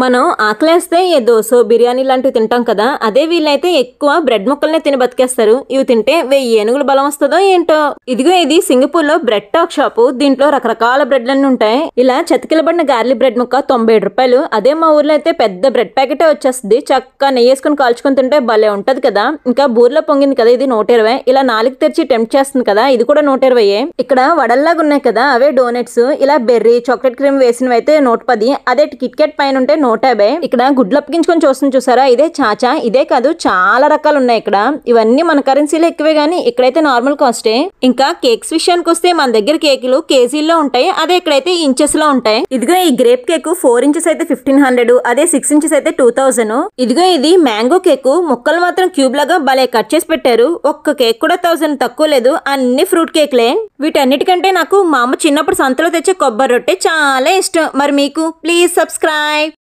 మనం ఆకలేస్తే ఏ దోశ బిర్యానీ లాంటివి తింటాం కదా అదే వీళ్ళైతే ఎక్కువ బ్రెడ్ ముక్కల్నే తిని బతికేస్తారు ఇవి తింటే వెయ్యి ఏనుగులు బలం వస్తుందో ఏంటో ఇదిగో ఇది సింగపూర్ లో బ్రెడ్ టాక్ షాప్ దీంట్లో రకరకాల బ్రెడ్లన్నీ ఉంటాయి ఇలా చతికిలబడిన గార్లీ బ్రెడ్ ముక్క తొంభై రూపాయలు అదే మా ఊర్లో అయితే పెద్ద బ్రెడ్ ప్యాకెటే వచ్చేస్తుంది నెయ్యి నెయ్యేసుకుని కాల్చుకుని తింటే భలే ఉంటది కదా ఇంకా బూర్లో పొంగింది కదా ఇది నూట ఇరవై ఇలా నాలుగు తెరిచి టెంప్ట్ చేస్తుంది కదా ఇది కూడా నూట ఇక్కడ వడల్లాగా ఉన్నాయి కదా అవే డోనట్స్ ఇలా బెర్రీ చాక్లెట్ క్రీమ్ వేసినవి అయితే నూట పది అదే కెట్ పైన ఉంటే నూట యాభై ఇక్కడ గుడ్లు అప్పగించుకొని చూస్తుంది చూసారా ఇదే చాచా ఇదే కాదు చాలా రకాలు ఉన్నాయి ఇక్కడ ఇవన్నీ మన కరెన్సీలో ఎక్కువే గానీ ఇక్కడైతే నార్మల్ కాస్టే ఇంకా కేక్స్ విషయానికి వస్తే మన దగ్గర కేకులు కేజీల్లో ఉంటాయి అదే ఇక్కడైతే ఇంచెస్ లో ఉంటాయి ఇదిగో ఈ గ్రేప్ కేక్ ఫోర్ ఇంచెస్ అయితే ఫిఫ్టీన్ హండ్రెడ్ అదే సిక్స్ ఇంచెస్ అయితే టూ థౌసండ్ ఇదిగో ఇది మ్యాంగో కేక్ ముక్కలు మాత్రం క్యూబ్ లాగా భలే కట్ చేసి పెట్టారు ఒక్క కేక్ కూడా థౌసండ్ తక్కువ లేదు అన్ని ఫ్రూట్ కేక్లే వీటన్నిటికంటే నాకు మా అమ్మ చిన్నప్పుడు సంతలో తెచ్చే కొబ్బరి రొట్టె చాలా ఇష్టం మరి మీకు ప్లీజ్ సబ్స్క్రైబ్